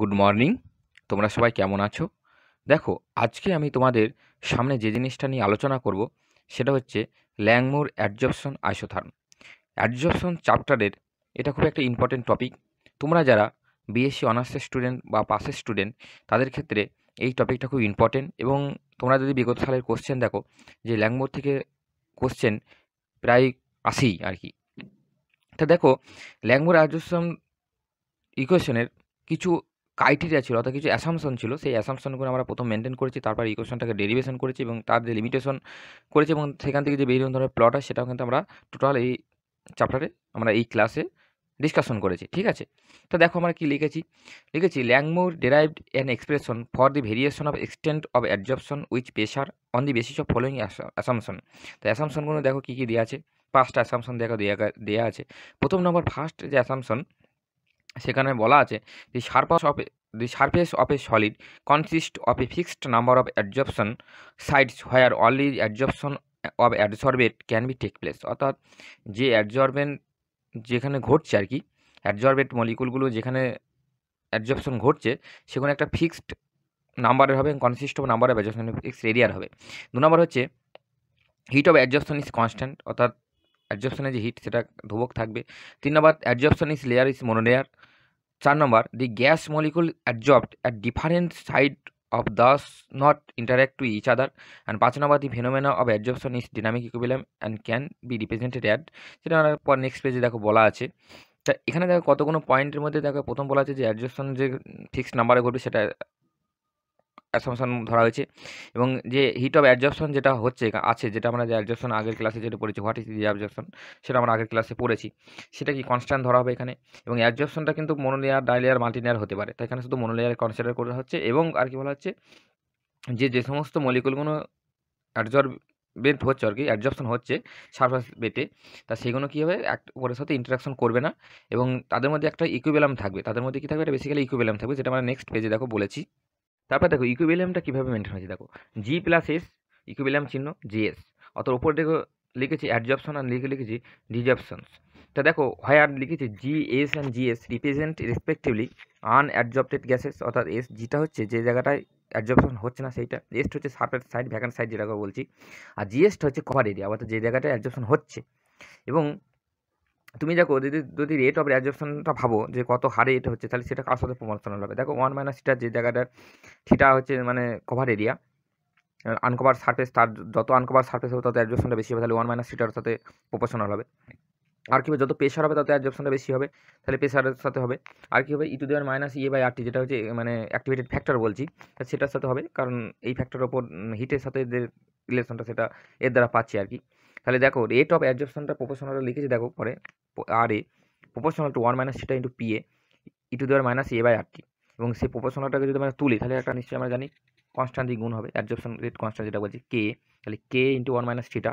good morning তোমরা সবাই কেমন আছো দেখো আজকে আমি তোমাদের সামনে যে জিনিসটা নিয়ে আলোচনা করব সেটা হচ্ছে ল্যাংমোর অ্যাডজপশন আইসোথার্ম অ্যাডজপশন চ্যাপ্টারের এটা খুব একটা ইম্পর্টেন্ট টপিক তোমরা যারা বিএসসি অনার্সের স্টুডেন্ট বা পাসের স্টুডেন্ট তাদের ক্ষেত্রে এই টপিকটা খুব ইম্পর্টেন্ট এবং তোমরা যদি বিগত সালের কোশ্চেন দেখো যে ল্যাংমোর থেকে কোশ্চেন প্রায় আসি আর কি তা দেখো ল্যাংমোর অ্যাডজপশন ইকুয়েশনের কিছু ক্রাইটেরিয়া ছিল অর্থাৎ কিছু অ্যাসামশন ছিল সেই অ্যাসামশনগুলো আমরা প্রথম মেনটেন করেছি তারপর ইকুয়েশনটাকে ডেরিভেশন করেছি এবং তার যে লিমিটেশন করেছি এবং সেখান থেকে যে বিভিন্ন ধরনের প্লট হয় সেটাও কিন্তু আমরা টোটাল এই চ্যাপ্টারে আমরা এই ক্লাসে ডিসকাশন করেছি ঠিক আছে তো দেখো আমরা কি লিখেছি লিখেছি Langmuir derived an expression for the variation of extent of adsorption with pressure on the basis of following assumption তো অ্যাসামশনগুলো দেখো কী কী দেওয়া আছে পাঁচটা অ্যাসামশন দেখা দেওয়া দেওয়া আছে প্রথম নম্বর ফার্স্ট যে অ্যাসামশন সেখানে বলা আছে the surface of the surface of a solid consist of a fixed number of adsorption sites where only adsorption of adsorbate can be take place অর্থাৎ যে অ্যাডজর্বেন্ট যেখানে ঘটছে আর কি অ্যাডজর্বেট মলিকুলগুলো যেখানে অ্যাডজপশন ঘটছে সেখানে একটা ফিক্সড নাম্বারের হবে consist of number of adsorption fixed এরিয়ার হবে দু নম্বর হচ্ছে heat of adsorption is constant অর্থাৎ অ্যাডজপশনে যে হিট সেটা ধুবক থাকবে তিন নম্বর adsorption is layer is monolayer চার নম্বর the gas molecule adsorbed at different site of does not interact to each other and পাঁচ নম্বর the phenomena of adsorption is dynamic equilibrium and can be represented as সেটা আমার পর next পেজে দেখো বলা আছে তা এখানে দেখো কতগুলো পয়েন্টের মধ্যে দেখো প্রথম বলা আছে যে অ্যাডজপশন যে ফিক্সড নাম্বারে ঘটবে সেটা অ্যাসামশন ধরা হয়েছে এবং যে হিট অফ অ্যাডজপশন যেটা হচ্ছে আছে যেটা আমরা যে অ্যাডজপশন আগের ক্লাসে যেটা পড়েছি হোয়াট ইজ দি অ্যাডজপশন সেটা আমরা আগের ক্লাসে পড়েছি সেটা কি কনস্ট্যান্ট ধরা হবে এখানে এবং অ্যাডজপশনটা কিন্তু মনোলেয়ার ডাইলেয়ার মাল্টিলেয়ার হতে পারে তাই এখানে শুধু মনোলেয়ার কনসিডার করা হচ্ছে এবং আর কি বলা হচ্ছে যে যে সমস্ত মলিকুলগুলো অ্যাডজর্ব বেট হচ্ছে আর কি অ্যাডজপশন হচ্ছে সারফাস বেটে তা সেগুলো কী হবে এক ওপরের সাথে ইন্টারাকশন করবে না এবং তাদের মধ্যে একটা ইকুবেলাম থাকবে তাদের মধ্যে কী থাকবে এটা বেসিক্যালি ইকুবেলাম থাকবে যেটা আমরা নেক্সট পেজে দেখো বলেছি তারপর দেখো ইকুবিলিয়ামটা কীভাবে মেনটেন হয়েছে দেখো জি প্লাস এস ইকুবিলিয়াম চিহ্ন জিএস অত ওপর দেখো লিখেছি অ্যাডজপশন আর লিখে লিখেছি ডিজপশনস তা দেখো আর লিখেছি G S and GS represent respectively unadsorbed gases অর্থাৎ এস জিটা হচ্ছে যে জায়গাটায় অ্যাডজপশন হচ্ছে না সেইটা এসট হচ্ছে সার্ফের সাইড ভ্যাকান্ট সাইড যেটাকে বলছি আর জিএসটা হচ্ছে কভার এরিয়া অর্থাৎ যে জায়গাটায় অ্যাডজপশন হচ্ছে এবং তুমি দেখো যদি যদি রেট অফ রেজপশনটা ভাবো যে কত হারে এটা হচ্ছে তাহলে সেটা কার সাথে প্রমোশনাল হবে দেখো ওয়ান মাইনাস থিটা যে জায়গাটার থিটা হচ্ছে মানে কভার এরিয়া আনকভার সারফেস তার যত আনকভার সারফেস হবে তত অ্যাডজপশনটা বেশি হবে তাহলে ওয়ান মাইনাস থিটার সাথে প্রপোশনাল হবে আর কী হবে যত প্রেশার হবে তত অ্যাডজপশনটা বেশি হবে তাহলে প্রেশারের সাথে হবে আর কী হবে ইটু দেওয়ার মাইনাস ইয়ে বাই টি যেটা হচ্ছে মানে অ্যাক্টিভেটেড ফ্যাক্টর বলছি সেটার সাথে হবে কারণ এই ফ্যাক্টরের ওপর হিটের সাথে যে রিলেশনটা সেটা এর দ্বারা পাচ্ছি আর কি তাহলে দেখো রেট অফ অ্যাডজপশনটা প্রপোশনাল লিখেছি দেখো পরে R A proportional to one minus theta into P A E to দেওয়ার minus A by R T এবং সেই প্রপোর্শনালটাকে যদি আমরা তুলি তাহলে একটা নিশ্চয়ই আমরা জানি কনস্ট্যান্ট দিয়ে গুণ হবে অ্যাডজপশন রেট কনস্ট্যান্ট যেটা বলছি কে তাহলে K into one minus theta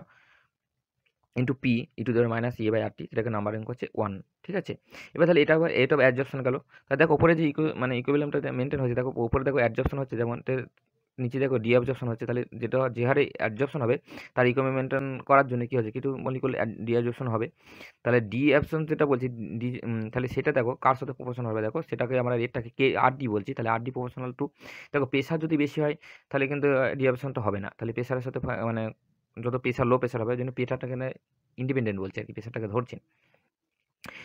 into P E to দেওয়ার minus A by R T সেটাকে নাম্বারিং করছে ওয়ান ঠিক আছে এবার তাহলে এটা এটা অফ অ্যাডজপশন গেল তাহলে দেখো ওপরে যে ইকো মানে ইকুইভ্যালেন্টটা মেনটেন হয়েছে দেখো ওপরে দেখো অ্যাডজপশন হচ্ছে যেমন নিচে দেখো ডিঅ্যাবজর্পশন হচ্ছে তাহলে যেটা যে হারে অ্যাবজর্পশন হবে তার ইকোনমি মেনটেন করার জন্য কী হচ্ছে কিছু মলিকুল ডিঅ্যাবজর্পশন হবে তাহলে ডিঅ্যাবশন যেটা বলছি ডি তাহলে সেটা দেখো কার সাথে প্রফেশনাল হবে দেখো সেটাকে আমরা রেটটাকে কে আর ডি বলছি তাহলে আর ডি প্রফেশনাল টু দেখো প্রেশার যদি বেশি হয় তাহলে কিন্তু ডিঅ্যাবশনটা হবে না তাহলে প্রেশারের সাথে মানে যত প্রেশার লো প্রেশার হবে ওই জন্য না ইন্ডিপেন্ডেন্ট বলছে আর কি প্রেশারটাকে ধরছেন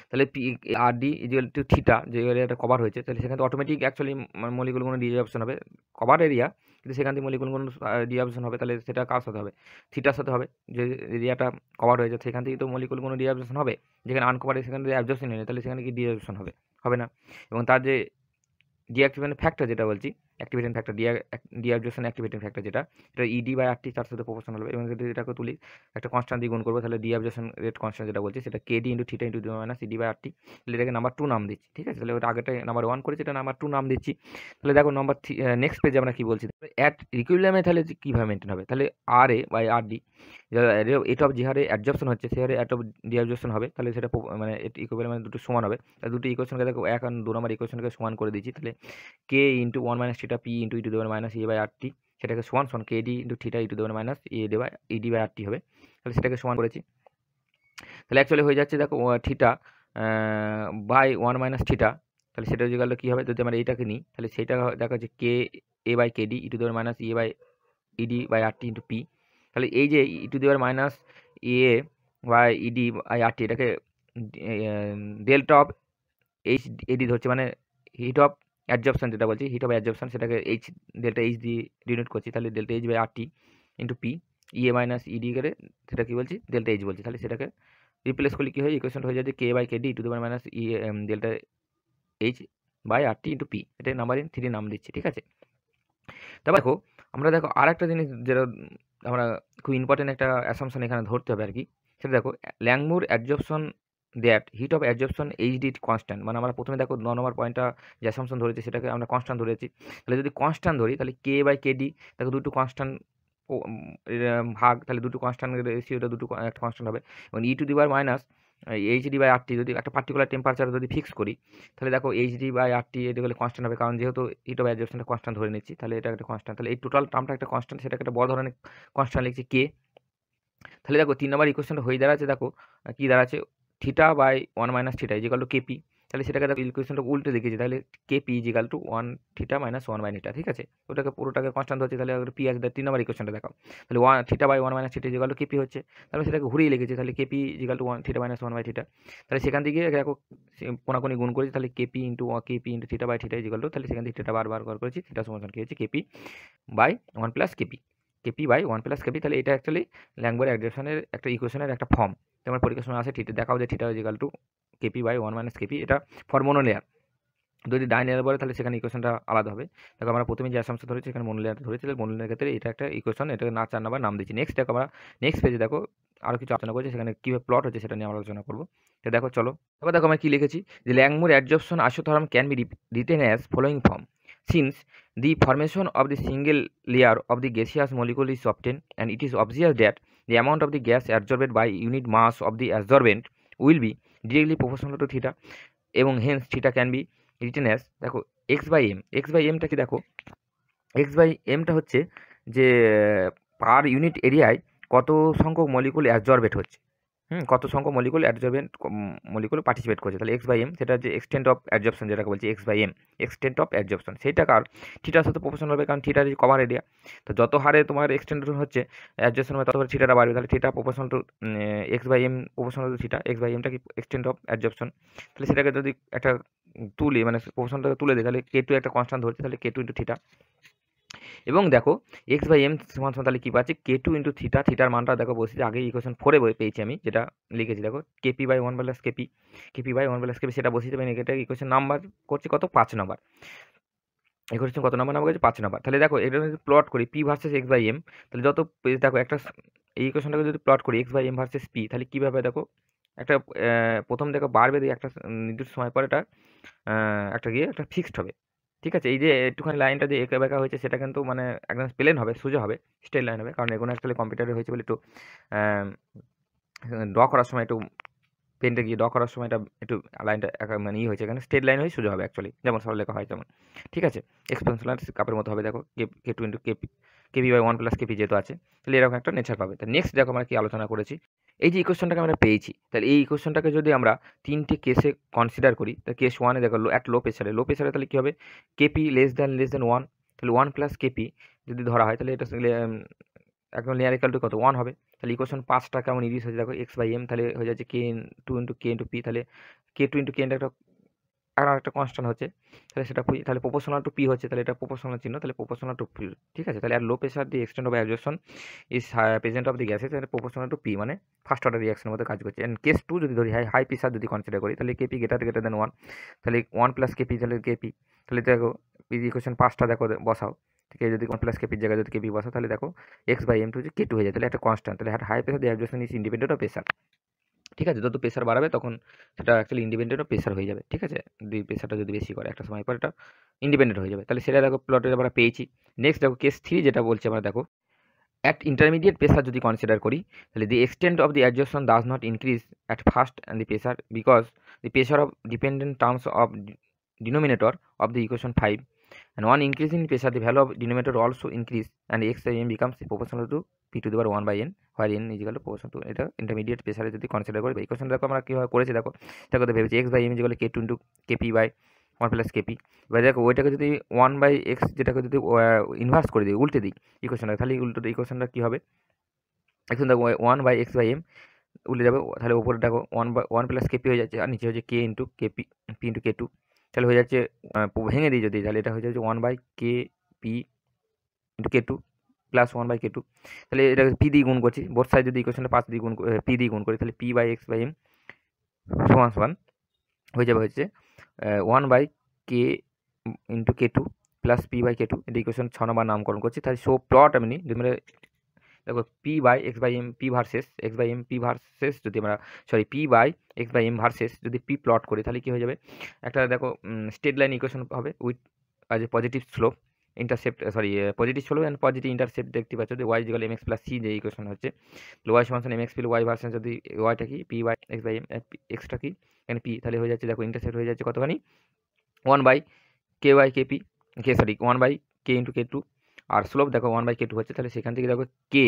তাহলে P R D equal to theta যে এরিয়াটা কভার হয়েছে তাহলে সেখানে অটোমেটিক অ্যাকচুয়ালি মলিকুলগুলো ডিজে অপশন হবে কভার এরিয়া যদি সেখান থেকে মলিকুল কোনো রিয়াবশন হবে তাহলে সেটা কার সাথে হবে থিটার সাথে হবে যে এরিয়াটা কভার হয়ে যায় সেখান থেকে তো মলিকুল কোনো রিয়াবশন হবে যেখানে আনকভারে সেখানে অ্যাবজর্পশন হয়ে তাহলে সেখানে কি ডিঅ্যাবশন হবে হবে না এবং তার যে ডিঅ্যাক্টিভেশন ফ্যাক্টর যেটা বলছি অ্যাক্টিভেটিং ফ্যাক্টর ডিয়া ডিঅ্যাবজর্পশন অ্যাক্টিভেটিং ফ্যাক্টর যেটা এটা ইডি বাই আরটি তার সাথে প্রপোর্শনাল হবে এবং যদি এটাকে তুলি একটা কনস্ট্যান্ট দিয়ে গুণ করবো তাহলে ডিঅ্যাবজর্পশন রেট কনস্ট্যান্ট যেটা বলছি সেটা KD into theta into minus ED by RT তাহলে এটাকে নাম্বার টু নাম দিচ্ছি ঠিক আছে তাহলে ওটা আগেটা নাম্বার ওয়ান করেছি এটা নাম্বার টু নাম দিচ্ছি তাহলে দেখো নাম্বার থ্রি নেক্সট পেজে আমরা কী বলছি অ্যাট রিকুইলামে তাহলে কীভাবে মেনটেন হবে তাহলে R A by R D এটা অফ যে হারে অ্যাডজপশন হচ্ছে সে হারে অ্যাট অফ ডিঅ্যাবজর্পশন হবে তাহলে সেটা মানে ইকুইভ্যালেন্ট মানে দুটো সমান হবে তাহলে দুটো ইকুয়েশনকে দেখো এক আর দু নম্বর ইকুয়েশনকে সমান করে দিচ্ছি তাহলে কে ইন্টু ওয়ান মাইনাস সেটা পি ইন্টু ইটু দেবেন minus A by R T সেটাকে সমান সমান K D into theta E to দেবেন minus A D by ED by RT হবে তাহলে সেটাকে সমান করেছি তাহলে অ্যাকচুয়ালি হয়ে যাচ্ছে দেখো theta by one minus theta তাহলে সেটা হয়ে গেল কী হবে যদি আমরা এইটাকে নিই তাহলে সেটা দেখা যাচ্ছে কে এ বাই কে ডি ইটু দেওয়ার minus A by ED by R T into P তাহলে এই যে ইটু দেওয়ার minus A by ED by R T এটাকে ডেল্টা অফ এইচ এডি ধরছে মানে হিট অফ অ্যাডজপশান যেটা বলছি হিট অফ অ্যাডজপশান সেটাকে এইচ ডেল্টা এইচ দিয়ে ডিনোট করছি তাহলে delta H by R T into P EA minus ED করে সেটা কী বলছি ডেল্টা এইচ বলছি তাহলে সেটাকে রিপ্লেস করলে কী হয় ইকুয়েশন হয়ে যাচ্ছে K by K D to the power minus E delta H by R T into P এটা নাম্বার ইন থ্রি নাম দিচ্ছি ঠিক আছে তারপর দেখো আমরা দেখো আর একটা জিনিস যেটা আমরা খুব ইম্পর্টেন্ট একটা অ্যাসামশন এখানে ধরতে হবে আর কি সেটা দেখো Langmuir adsorption that heat of absorption HD constant মানে আমরা প্রথমে দেখো ন নম্বর পয়েন্টটা যে অ্যাসামশন ধরেছি সেটাকে আমরা কনস্ট্যান্ট ধরেছি তাহলে যদি কনস্ট্যান্ট ধরি তাহলে কে বাই কে ডি দেখো দুটো কনস্ট্যান্ট ভাগ তাহলে দুটো কনস্ট্যান্ট ওটা দুটো একটা কনস্ট্যান্ট হবে এবং e to the power minus D by RT যদি একটা পার্টিকুলার টেম্পারেচার যদি ফিক্স করি তাহলে দেখো এইচ ডি বাই আরটি এটা হলে কনস্ট্যান্ট হবে কারণ যেহেতু হিট অফ অ্যাবজর্পশনটা কনস্ট্যান্ট ধরে নিচ্ছি তাহলে এটা একটা কনস্ট্যান্ট তাহলে এই টোটাল টার্মটা একটা কনস্ট্যান্ট সেটাকে একটা বড় ধরনের কনস্ট্যান্ট লিখছি কে তাহলে দেখো তিন নম্বর ইকুয়েশনটা হয়ে দাঁড়াচ্ছে দেখো কী দাঁড়াচ্ছে theta by one minus theta equal to KP তাহলে সেটাকে দেখো ইকুয়েশনটা উল্টে দেখেছি তাহলে KP equal to one theta minus one by theta ঠিক আছে ওটাকে পুরোটাকে কনস্ট্যান্ট হচ্ছে তাহলে পি আছে তিন নম্বর ইকুয়েশনটা দেখাও তাহলে one theta by one minus theta equal to KP হচ্ছে তাহলে সেটাকে ঘুরিয়ে লিখেছি তাহলে KP equal to one theta minus one by theta তাহলে সেখান থেকে দেখো কোনাকুনি গুণ করেছি তাহলে KP into KP into theta by theta equal to তাহলে সেখান থেকে থিটা বারবার বার করেছি থিটা সমাধান কি হচ্ছে KP by one plus KP KP by one plus KP তাহলে এটা অ্যাকচুয়ালি ল্যাঙ্গুয়েজ অ্যাডজাপশনের একটা ইকুয়েশনের একটা ফর্ম তোমার সময় আছে থিটা দেখাও যে theta equal to KP by one minus KP এটা ফর মোনোলেয়ার যদি ডাইন লেয়ার বলে তাহলে সেখানে ইকুয়েশনটা আলাদা হবে দেখো আমরা প্রথমে যে অ্যাসামশন ধরেছি সেখানে মোনোলেয়ার ধরেছি মোনোলেয়ার ক্ষেত্রে এটা একটা ইকুয়েশন এটাকে না চার নাম্বার নাম দিচ্ছি নেক্সট দেখো আমরা নেক্সট পেজে দেখো আরও কিছু আলোচনা করছে সেখানে কীভাবে প্লট হচ্ছে সেটা নিয়ে আমরা আলোচনা করবো তো দেখো চলো তারপর দেখো আমি কী লিখেছি যে Langmuir adsorption isotherm can be written as following form since the formation of the single layer of the gaseous molecule is obtained and it is obvious that the amount of the gas absorbed by unit mass of the absorbent will be directly proportional to theta এবং hence theta can be written as দেখো X by M X by এমটা কি দেখো X by এমটা হচ্ছে যে per unit এরিয়ায় কত সংখ্যক মলিকুল অ্যাবজর্বেড হচ্ছে হুম কত সংখ্যক মলিকুল অ্যাডজর্বেন্ট মলিকুল পার্টিসিপেট করছে তাহলে এক্স বাই এম সেটা যে এক্সটেন্ট অফ অ্যাডজপশন যেটাকে বলছি X by M extent of adsorption সেইটা কার থিটার সাথে প্রপোশন হবে কারণ থিটার ইজ কভার এরিয়া তো যত হারে তোমার এক্সটেন্ডেশন হচ্ছে অ্যাডজপশন হবে তত হারে থিটাটা বাড়বে তাহলে theta proportion to X by M proportion to theta X by এমটা কি এক্সটেন্ট অফ অ্যাডজপশন তাহলে সেটাকে যদি একটা তুলি মানে প্রপোশনটাকে তুলে দিই তাহলে কে টু একটা কনস্ট্যান্ট ধরছে তাহলে কে টু ইন্টু থিটা এবং দেখো এক্স বাই এম সমান সমান তাহলে কী পাচ্ছি কে টু ইন্টু থিটা থিটার মানটা দেখো বসেছি আগে ইকোয়েশন ফোরে পেয়েছি আমি যেটা লিখেছি দেখো KP by one plus KP KP by one plus KP সেটা বসিয়ে দেবেন এটা ইকোয়েশন নাম্বার করছি কত পাঁচ নাম্বার ইকোয়েশন কত নাম্বার নাম্বার পাঁচ নাম্বার তাহলে দেখো এটা যদি প্লট করি P versus X by M তাহলে যত দেখো একটা এই ইকোয়েশনটাকে যদি প্লট করি X by M versus P তাহলে কীভাবে দেখো একটা প্রথম দেখো বাড়বে দিয়ে একটা নির্দিষ্ট সময় পর এটা একটা গিয়ে একটা ফিক্সড হবে ঠিক আছে এই যে একটুখানি লাইনটা যে একে বেঁকা হয়েছে সেটা কিন্তু মানে একদম প্লেন হবে সোজা হবে স্টেল লাইন হবে কারণ এগুলো অ্যাকচুয়ালি কম্পিউটারে হয়েছে বলে একটু ড্র করার সময় একটু পেনটে গিয়ে ড্র করার সময় এটা একটু লাইনটা মানে ইয়ে হয়েছে এখানে স্টেট লাইন হয়ে সোজা হবে অ্যাকচুয়ালি যেমন সরল লেখা হয় তেমন ঠিক আছে লাইন কাপের মতো হবে দেখো K K two into KP KP by one plus KP যেহেতু আছে তাহলে এরকম একটা নেচার পাবে তো নেক্সট দেখো আমরা কি আলোচনা করেছি এই যে ইকুয়েশনটাকে আমরা পেয়েছি তাহলে এই ইকুয়েশনটাকে যদি আমরা তিনটে কেসে কনসিডার করি তা কেস ওয়ানে দেখা অ্যাট লো প্রেশারে লো প্রেশারে তাহলে কী হবে KP less than less than one তাহলে ওয়ান প্লাস কেপি যদি ধরা হয় তাহলে এটা একদম লেয়ার ইকাল টু কত ওয়ান হবে তাহলে ইকুয়েশন পাঁচটা কেমন হয়ে হয়েছে দেখো এক্স বাই এম তাহলে হয়ে যাচ্ছে K two into K into P তাহলে K two into K into একটা আর আরেকটা কনস্ট্যান্ট হচ্ছে তাহলে সেটা তাহলে প্রপোশনাল টু পি হচ্ছে তাহলে এটা প্রপোশনাল চিহ্ন তাহলে প্রপোশনাল টু পি ঠিক আছে তাহলে আর low pressure the extent of absorption is present of the gases তাহলে প্রপোশনাল টু পি মানে ফার্স্ট অর্ডার রিয়াকশনের মধ্যে কাজ করছে অ্যান্ড কেস টু যদি ধরি হাই হাই প্রেশার যদি কনসিডার করি তাহলে KP greater greater than one তাহলে ওয়ান প্লাস কেপি তাহলে কেপি তাহলে দেখো পিজি কোয়েশন পাঁচটা দেখো বসাও ঠিক আছে যদি ওয়ান প্লাস কেপির জায়গায় যদি কেপি বসাও তাহলে দেখো এক্স বাই এম টু হচ্ছে কে টু হয়ে যায় তাহলে একটা কনস্ট্যান্ট তাহলে high pressure the absorption is independent of pressure ঠিক আছে যত প্রেশার বাড়াবে তখন সেটা অ্যাকচুয়ালি ইন্ডিপেন্ডেন্টও প্রেশার হয়ে যাবে ঠিক আছে দুই প্রেশারটা যদি বেশি করে একটা সময় পর এটা ইন্ডিপেন্ডেন্ট হয়ে যাবে তাহলে সেটা দেখো প্লটের আমরা পেয়েছি নেক্সট দেখো কেস থ্রি যেটা বলছে আমরা দেখো অ্যাট ইন্টারমিডিয়েট প্রেশার যদি কনসিডার করি তাহলে the extent of the adsorption does not increase at first and the pressure because the pressure of dependent terms of denominator of the equation five and on increasing pressure the value of denominator also increase and M m becomes proportional to P to the power one by N where N equal proportion to এটা intermediate প্রেশারে যদি consider করি এই কোশ্চেনটা দেখো আমরা কীভাবে করেছি দেখো তার কথা ভেবেছি X by M equal K two into P by one plus K P এবার দেখো ওইটাকে যদি ওয়ান বাই এক্স যেটাকে যদি ইনভার্স করে দিই উল্টে দিই কোশ্চেনটা তাহলে উল্টো কোশ্চেনটা কী হবে এখন দেখো one by X by M উল্টে যাবে তাহলে ওপরে দেখো one by one plus K P হয়ে যাচ্ছে আর নিচে হচ্ছে K into K P into K two তাহলে হয়ে যাচ্ছে ভেঙে দিই যদি তাহলে এটা হয়ে যাচ্ছে one by K P into K two plus one by K two তাহলে এটা পি দিয়ে গুণ করছি বোর্ড সাইড যদি ইকুয়েশনটা পাঁচ দিয়ে গুণ পি দিয়ে গুণ করি তাহলে P by X by M সমান সমান হয়ে যাবে হচ্ছে one by K into K two plus P by K two এটা ইকুয়েশন ছ নম্বর নামকরণ করছি তাহলে সো প্লট আমি নিই যদি আমরা দেখো P by X by M P versus X by M P versus যদি আমরা sorry P by X by M versus যদি পি প্লট করি তাহলে কী হয়ে যাবে একটা দেখো স্টেট লাইন ইকুয়েশন হবে with as a positive slope intercept sorry positive ষোলো অ্যান্ড পজিটিভ ইন্টারসেপ্ট দেখতে পাচ্ছ Y equal M X plus C যে ইকুয়েশন হচ্ছে ওয়াই সমান এম এক্স পিল ওয়াই ভার্সন যদি ওয়াইটা কি পি ওয়াই এক্স বাই এক্সটা কি এখানে পি তাহলে হয়ে যাচ্ছে দেখো ইন্টারসেপ্ট হয়ে যাচ্ছে কতখানি one by K Y K P K sorry one by K into K two আর স্লোপ দেখো ওয়ান বাই কে টু হচ্ছে তাহলে সেখান থেকে দেখো কে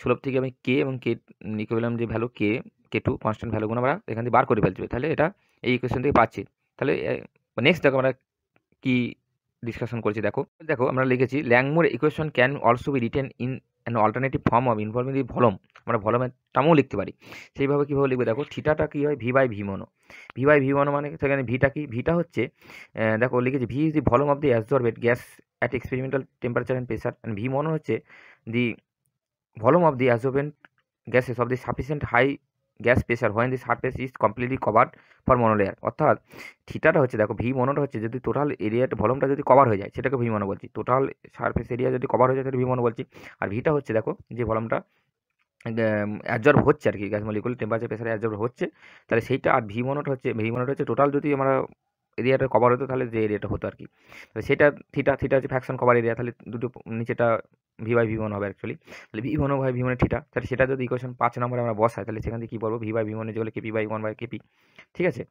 স্লোপ থেকে আমি কে এবং কে লিখে বললাম যে value K K two constant ভ্যালুগুলো আমরা এখান থেকে বার করে ফেলছি তাহলে এটা এই ইকুয়েশন থেকে পাচ্ছি তাহলে নেক্সট uh, দেখো আমরা কী ডিসকাশন করেছি দেখো দেখো আমরা লিখেছি Langmuir equation can also be written in an alternative form of involving the volume আমরা ভলমের টামও লিখতে পারি সেইভাবে কীভাবে লিখবে দেখো থিটাটা কী হয় V by V mono V by V mono মানে সেখানে ভিটা কি ভিটা হচ্ছে দেখো লিখেছি V is the volume of the absorbed gas at experimental temperature and pressure and V mono হচ্ছে the volume of the absorbent gases of the sufficient high gas pressure when the surface is completely covered for monolayer অর্থাৎ থিটাটা হচ্ছে দেখো V মনোটা হচ্ছে যদি total এরিয়াটা ভলমটা যদি cover হয়ে যায় সেটাকে ভি মনো বলছি টোটাল সারফেস এরিয়া যদি কভার হয়ে যায় সেটা ভি মনো বলছি আর ভিটা হচ্ছে দেখো যে ভলমটা অ্যাবজর্ব হচ্ছে আর কি গ্যাস মলিকুল টেম্পারেচার প্রেশারে অ্যাবজর্ব হচ্ছে তাহলে সেইটা আর ভি মনোটা হচ্ছে ভি মনোটা হচ্ছে টোটাল যদি আমরা এরিয়াটা কভার হতো তাহলে যে এরিয়াটা হতো আর কি সেটা থিটা থিটা হচ্ছে ফ্যাকশন কভার এরিয়া তাহলে দুটো নিচেটা ভি বাই ভি ওয়ান হবে অ্যাকচুয়ালি তাহলে V one by V theta তাহলে সেটা যদি ইকুয়েশন পাঁচ নম্বরে আমরা বসাই তাহলে সেখান থেকে কী বলবো ভি বাই ভি ওয়ানের যেগুলো KP by one by KP ঠিক আছে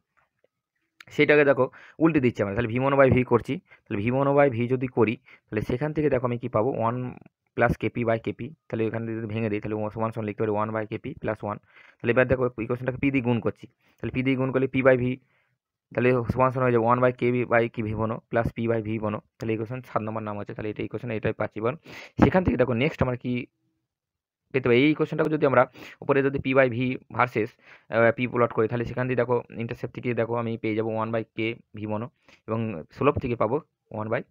সেটাকে দেখো উল্টে দিচ্ছি আমরা তাহলে ভি ওয়ান বাই ভি করছি তাহলে ভি ওয়ান বাই ভি যদি করি তাহলে সেখান থেকে দেখো আমি কী পাবো one plus KP by KP তাহলে ওখান থেকে যদি ভেঙে দিই তাহলে সমান সমান লিখতে পারি one by KP plus one তাহলে এবার দেখো ইকুয়েশনটাকে পি দিয়ে গুণ করছি তাহলে পি দিয়ে গুণ করলে পি বাই ভি তাহলে সমান সমান হয়ে যাবে one by K B by K V mono plus P by V mono তাহলে এই কোশ্চেন সাত নম্বর নাম আছে তাহলে এটা এই কোশ্চেন এটাই পাচ্ছি বন সেখান থেকে দেখো নেক্সট আমার কি পেতে পারি এই কোশ্চেনটাকে যদি আমরা উপরে যদি P by V versus P plot করি তাহলে সেখান থেকে দেখো ইন্টারসেপ্ট থেকে দেখো আমি পেয়ে যাবো one by K V mono এবং স্লোপ থেকে পাবো ওয়ান বাই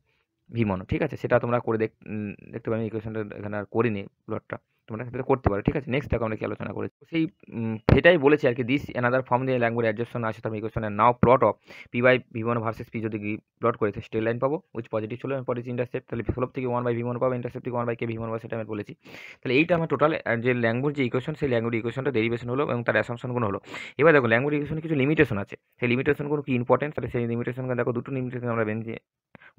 ভি মনো ঠিক আছে সেটা তোমরা করে দেখ দেখতে পাবে এই কোশ্চেনটা এখানে আর করিনি প্লটটা তোমরা মানে সেটা করতে পারো ঠিক আছে নেক্সট দেখো আমরা কি আলোচনা করেছি সেই সেটাই বলেছি আর কি দিস অ্যানাদার ফর্ম দিয়ে ল্যাঙ্গুয়েজ অ্যাডজাস্টন আসে তখন ইকুয়েশনের now plot of P by V one versus P যদি প্লট করেছে স্টেল লাইন পাবো উইচ পজিটিভ ছিল পরে ইন্টারসেপ্ট তাহলে ফ্লোপ থেকে ওয়ান বাই ভি ওয়ান পাবো ইন্টারসেপ্ট থেকে one by K V one পাবো সেটা আমি বলেছি তাহলে এইটা আমার টোটাল যে ল্যাঙ্গুয়েজ যে ইকুয়েশন সেই ল্যাঙ্গুয়েজ ইকুয়েশনটা ডেরিভেশন হলো এবং তার অ্যাসামশনগুলো হলো এবার দেখো ল্যাঙ্গুয়েজ ইকুয়েশনে কিছু লিমিটেশন আছে সেই লিমিটেশনগুলো কি ইম্পর্টেন্ট তাহলে সেই লিমিটেশনগুলো দেখো দুটো লিমিটেশন আমরা বেঞ্চে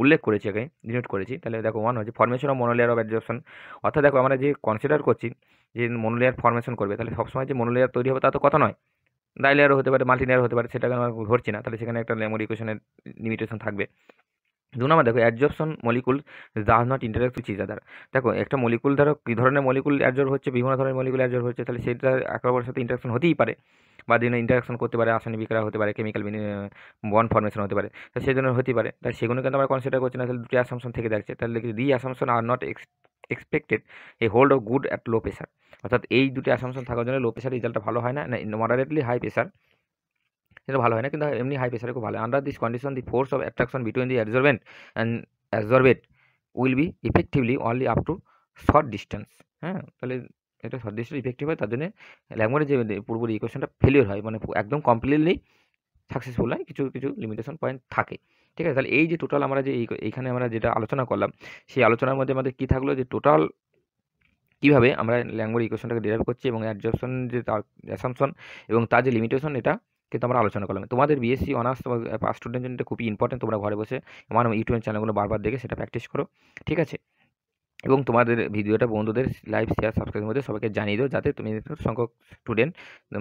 উল্লেখ করেছি আগে ডিনোট করেছি তাহলে দেখো ওয়ান হচ্ছে formation of monolayer of adsorption অর্থাৎ দেখো আমরা যে কনসিডার করছি যে মনোলেয়ার ফর্মেশন করবে তাহলে সবসময় যে মনোলেয়ার তৈরি হবে তা তো কথা নয় ডাইলেয়ারও হতে পারে মাল্টিলেয়ারও হতে পারে সেটাকে আমরা ধরছি না তাহলে সেখানে একটা মেমোরি ইকুয়েশনের লিমিটেশন থাকবে দু নম্বর দেখো adsorption molecule does not interact with each other দেখো একটা মলিকুল ধরো কী ধরনের মলিকুল অ্যাডজর্ব হচ্ছে বিভিন্ন ধরনের মলিকুল অ্যাডজর্ব হচ্ছে তাহলে সেটা একে অপরের সাথে ইন্টারাকশন হতেই পারে বা বিভিন্ন ইন্টারাকশন করতে পারে আসনি বিক্রয় হতে পারে কেমিক্যাল বন ফর্মেশন হতে পারে তো সেই জন্য হতে পারে তাই সেগুলো কিন্তু আমরা কনসিডার করছি না তাহলে দুটি অ্যাসামশন থেকে দেখছে তাহলে রি assumption are not ex expected a hold of good at low pressure অর্থাৎ এই দুটি অ্যাসামশন থাকার জন্য লো প্রেশার রেজাল্টটা ভালো হয় না মডারেটলি হাই প্রেশার সেটা ভালো হয় না কিন্তু এমনি হাই প্রেশারে খুব ভালো under this condition the force of attraction between the absorbent and absorbate will be effectively only up to short distance হ্যাঁ তাহলে এটা সদৃশ্য ইফেক্টিভ হয় তার জন্য ল্যাঙ্গুয়েজ যে পুরোপুরি ইকুয়েশনটা ফেলিওর হয় মানে একদম কমপ্লিটলি সাকসেসফুল হয় কিছু কিছু লিমিটেশন পয়েন্ট থাকে ঠিক আছে তাহলে এই যে টোটাল আমরা যে এইখানে আমরা যেটা আলোচনা করলাম সেই আলোচনার মধ্যে আমাদের কী থাকলো যে টোটাল কীভাবে আমরা ল্যাঙ্গুয়েজ ইকুয়েশনটাকে ডিরাইভ করছি এবং অ্যাডজপশন যে তার অ্যাসামশন এবং তার যে লিমিটেশন এটা কিন্তু আমরা আলোচনা করলাম তোমাদের বিএসসি অনার্স তোমার স্টুডেন্টের জন্য খুবই ইম্পর্টেন্ট তোমরা ঘরে বসে আমার ইউটিউব চ্যানেলগুলো বারবার দেখে সেটা প্র্যাকটিস করো ঠিক আছে এবং তোমাদের ভিডিওটা বন্ধুদের লাইভ শেয়ার সাবস্ক্রাইব মধ্যে সবাইকে জানিয়ে দিও যাতে তুমি সংখ্যক স্টুডেন্ট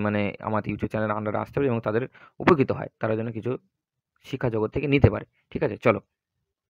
মানে আমার ইউটিউব চ্যানেল আন্ডারে আসতে পারে এবং তাদের উপকৃত হয় তারা যেন কিছু শিক্ষা জগৎ থেকে নিতে পারে ঠিক আছে চলো